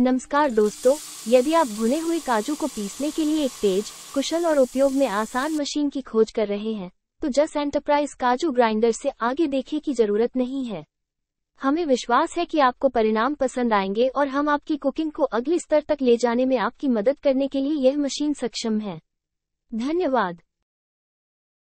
नमस्कार दोस्तों यदि आप भुने हुए काजू को पीसने के लिए एक तेज कुशल और उपयोग में आसान मशीन की खोज कर रहे हैं तो जस एंटरप्राइज काजू ग्राइंडर से आगे देखे की जरूरत नहीं है हमें विश्वास है कि आपको परिणाम पसंद आएंगे और हम आपकी कुकिंग को अगले स्तर तक ले जाने में आपकी मदद करने के लिए यह मशीन सक्षम है धन्यवाद